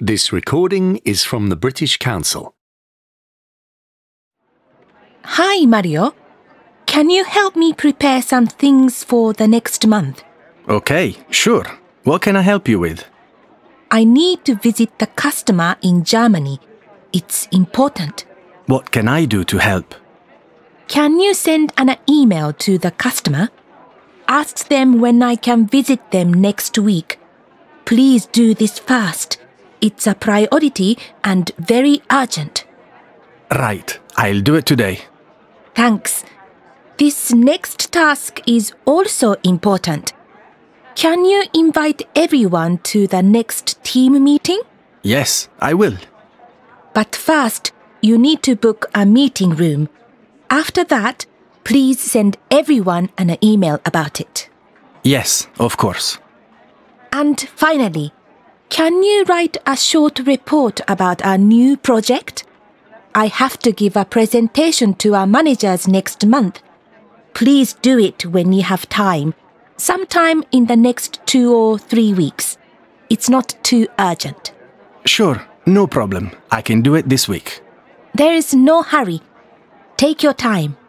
This recording is from the British Council. Hi, Mario. Can you help me prepare some things for the next month? Okay, sure. What can I help you with? I need to visit the customer in Germany. It's important. What can I do to help? Can you send an email to the customer? Ask them when I can visit them next week. Please do this fast. It's a priority and very urgent. Right, I'll do it today. Thanks. This next task is also important. Can you invite everyone to the next team meeting? Yes, I will. But first, you need to book a meeting room. After that, please send everyone an email about it. Yes, of course. And finally, can you write a short report about our new project? I have to give a presentation to our managers next month. Please do it when you have time, sometime in the next two or three weeks. It's not too urgent. Sure, no problem. I can do it this week. There is no hurry. Take your time.